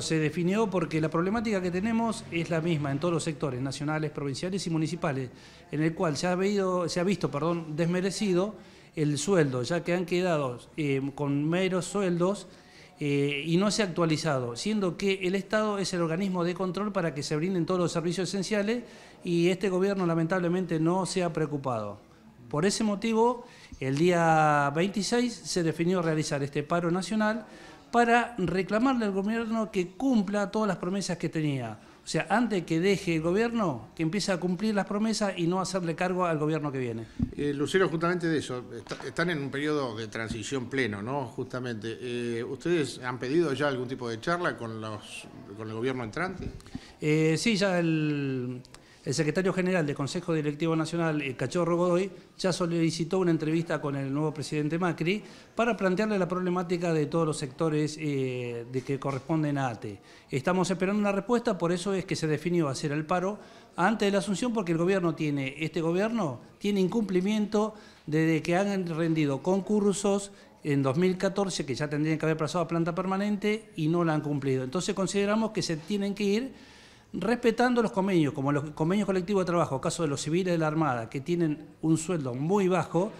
Se definió porque la problemática que tenemos es la misma en todos los sectores, nacionales, provinciales y municipales, en el cual se ha, visto perdón, desmerecido el sueldo, ya que han quedado eh, con meros sueldos eh, y no se ha actualizado, siendo que el Estado es el organismo de control para que se brinden todos los servicios esenciales y este gobierno lamentablemente no se ha preocupado. Por ese motivo, el día 26 se definió realizar este paro nacional para reclamarle al gobierno que cumpla todas las promesas que tenía. O sea, antes que deje el gobierno, que empiece a cumplir las promesas y no hacerle cargo al gobierno que viene. Eh, Lucero, justamente de eso, están en un periodo de transición pleno, ¿no? Justamente, eh, ¿ustedes han pedido ya algún tipo de charla con, los, el gobierno entrante? Eh, sí, ya el, el secretario general del Consejo Directivo Nacional, eh, Cachorro Godoy, ya solicitó una entrevista con el nuevo presidente Macri para plantearle la problemática de todos los sectores eh, de que corresponden a ATE. Estamos esperando una respuesta, por eso es que se definió hacer el paro antes de la asunción, porque el gobierno tiene, este gobierno tiene incumplimiento desde que han rendido concursos en 2014 que ya tendrían que haber pasado a planta permanente y no la han cumplido. Entonces consideramos que se tienen que ir respetando los convenios, como los convenios colectivos de trabajo, caso de los civiles de la Armada, que tienen un sueldo muy bajo,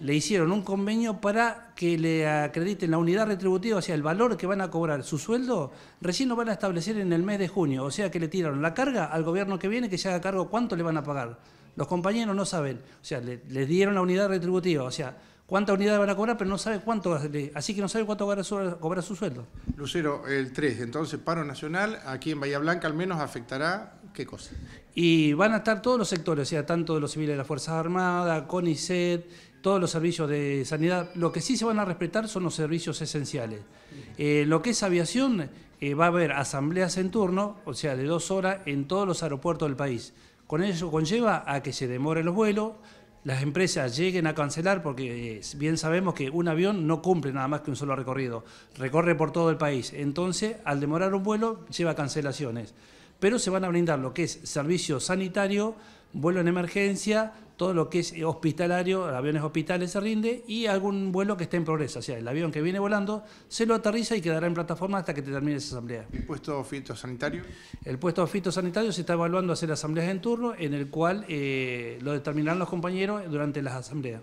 le hicieron un convenio para que le acrediten la unidad retributiva, o sea, el valor que van a cobrar su sueldo, recién lo van a establecer en el mes de junio, o sea que le tiraron la carga al gobierno que viene que se haga cargo cuánto le van a pagar. Los compañeros no saben, o sea, les dieron la unidad retributiva, o sea, cuántas unidades van a cobrar, pero no sabe cuánto, así que no sabe cuánto va a cobrar su sueldo. Lucero, el 3, entonces paro nacional, aquí en Bahía Blanca al menos afectará qué cosa. Y van a estar todos los sectores, o sea, tanto de los civiles de las Fuerzas Armadas, CONICET, todos los servicios de sanidad. Lo que sí se van a respetar son los servicios esenciales. Eh, lo que es aviación, eh, va a haber asambleas en turno, o sea, de dos horas en todos los aeropuertos del país. Con eso conlleva a que se demoren los vuelos, las empresas lleguen a cancelar, porque eh, bien sabemos que un avión no cumple nada más que un solo recorrido, recorre por todo el país. Entonces, al demorar un vuelo, lleva cancelaciones. Pero se van a brindar lo que es servicio sanitario, vuelo en emergencia, todo lo que es hospitalario, aviones hospitales se rinde y algún vuelo que esté en progreso, o sea, el avión que viene volando se lo aterriza y quedará en plataforma hasta que te termine esa asamblea. ¿El puesto fitosanitario? El puesto fitosanitario se está evaluando hacer asambleas en turno en el cual eh, lo determinarán los compañeros durante las asambleas.